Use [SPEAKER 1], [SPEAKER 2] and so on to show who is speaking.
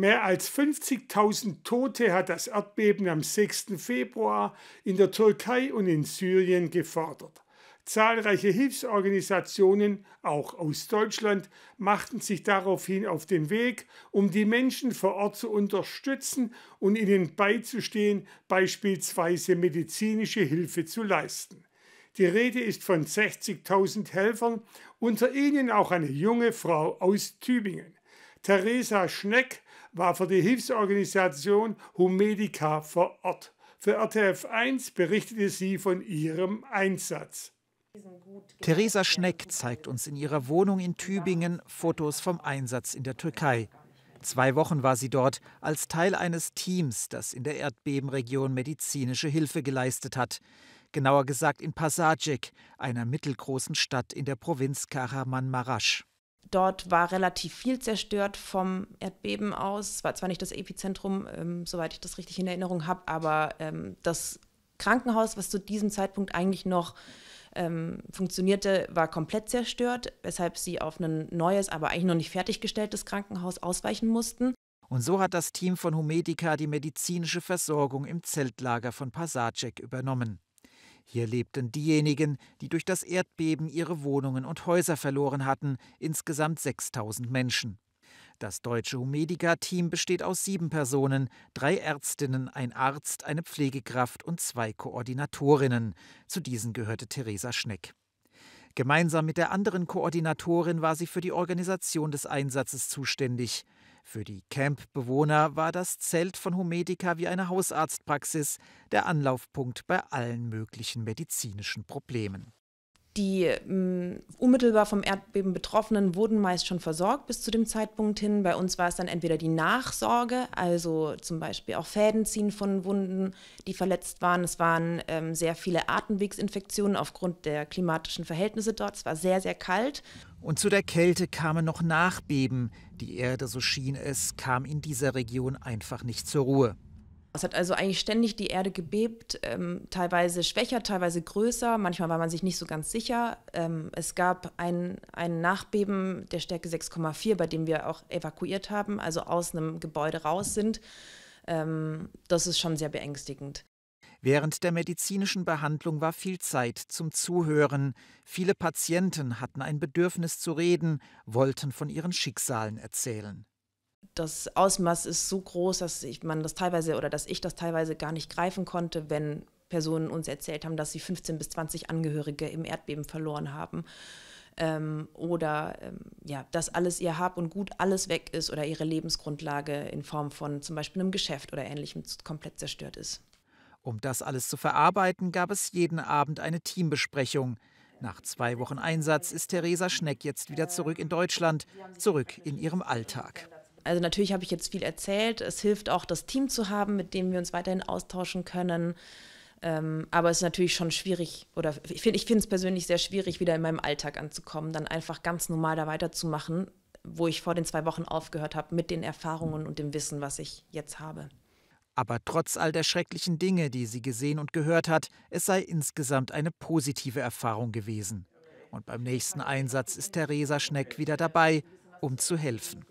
[SPEAKER 1] Mehr als 50.000 Tote hat das Erdbeben am 6. Februar in der Türkei und in Syrien gefordert. Zahlreiche Hilfsorganisationen, auch aus Deutschland, machten sich daraufhin auf den Weg, um die Menschen vor Ort zu unterstützen und ihnen beizustehen, beispielsweise medizinische Hilfe zu leisten. Die Rede ist von 60.000 Helfern, unter ihnen auch eine junge Frau aus Tübingen. Theresa Schneck war für die Hilfsorganisation Humedica vor Ort. Für RTF 1 berichtete sie von ihrem Einsatz. Theresa Schneck
[SPEAKER 2] zeigt uns in ihrer Wohnung in Tübingen Fotos vom Einsatz in der Türkei. Zwei Wochen war sie dort als Teil eines Teams, das in der Erdbebenregion medizinische Hilfe geleistet hat. Genauer gesagt in Pasajik, einer mittelgroßen Stadt in der Provinz Kahramanmarasch.
[SPEAKER 3] Dort war relativ viel zerstört vom Erdbeben aus. Es war zwar nicht das Epizentrum, ähm, soweit ich das richtig in Erinnerung habe, aber ähm, das Krankenhaus, was zu diesem Zeitpunkt eigentlich noch ähm, funktionierte, war komplett zerstört, weshalb sie auf ein neues, aber eigentlich noch nicht fertiggestelltes Krankenhaus ausweichen mussten.
[SPEAKER 2] Und so hat das Team von Humedica die medizinische Versorgung im Zeltlager von Pasacek übernommen. Hier lebten diejenigen, die durch das Erdbeben ihre Wohnungen und Häuser verloren hatten, insgesamt 6000 Menschen. Das deutsche Humedica-Team besteht aus sieben Personen, drei Ärztinnen, ein Arzt, eine Pflegekraft und zwei Koordinatorinnen. Zu diesen gehörte Theresa Schneck. Gemeinsam mit der anderen Koordinatorin war sie für die Organisation des Einsatzes zuständig. Für die Campbewohner war das Zelt von Homedica wie eine Hausarztpraxis, der Anlaufpunkt bei allen möglichen medizinischen Problemen.
[SPEAKER 3] Die um, mm, unmittelbar vom Erdbeben Betroffenen wurden meist schon versorgt bis zu dem Zeitpunkt hin. Bei uns war es dann entweder die Nachsorge, also zum Beispiel auch Fäden ziehen von Wunden, die verletzt waren. Es waren ähm, sehr viele Atemwegsinfektionen aufgrund der klimatischen Verhältnisse dort. Es war sehr, sehr
[SPEAKER 2] kalt. Und zu der Kälte kamen noch Nachbeben. Die Erde, so schien es, kam in dieser Region einfach nicht zur Ruhe. Es hat also eigentlich ständig die Erde gebebt, ähm,
[SPEAKER 3] teilweise schwächer, teilweise größer. Manchmal war man sich nicht so ganz sicher. Ähm, es gab ein, ein Nachbeben der Stärke 6,4, bei dem wir auch evakuiert haben, also aus einem Gebäude raus sind. Ähm, das ist schon sehr beängstigend.
[SPEAKER 2] Während der medizinischen Behandlung war viel Zeit zum Zuhören. Viele Patienten hatten ein Bedürfnis zu reden, wollten von ihren Schicksalen erzählen das
[SPEAKER 3] Ausmaß ist so groß, dass ich man das teilweise oder dass ich das teilweise gar nicht greifen konnte, wenn Personen uns erzählt haben, dass sie 15 bis 20 Angehörige im Erdbeben verloren haben. Ähm, oder ähm, ja, dass alles ihr Hab und Gut alles weg ist oder ihre Lebensgrundlage
[SPEAKER 2] in Form von zum Beispiel einem Geschäft oder ähnlichem komplett zerstört ist. Um das alles zu verarbeiten, gab es jeden Abend eine Teambesprechung. Nach zwei Wochen Einsatz ist Theresa Schneck jetzt wieder zurück in Deutschland, zurück in ihrem Alltag also natürlich habe ich jetzt
[SPEAKER 3] viel erzählt. Es hilft auch, das Team zu haben, mit dem wir uns weiterhin austauschen können. Ähm, aber es ist natürlich schon schwierig, oder ich finde es persönlich sehr schwierig, wieder in meinem Alltag anzukommen, dann einfach ganz normal da weiterzumachen, wo ich vor den zwei Wochen aufgehört habe, mit den Erfahrungen und dem Wissen, was ich jetzt habe.
[SPEAKER 2] Aber trotz all der schrecklichen Dinge, die sie gesehen und gehört hat, es sei insgesamt eine positive Erfahrung gewesen. Und beim nächsten Einsatz ist Theresa Schneck wieder dabei, um zu helfen.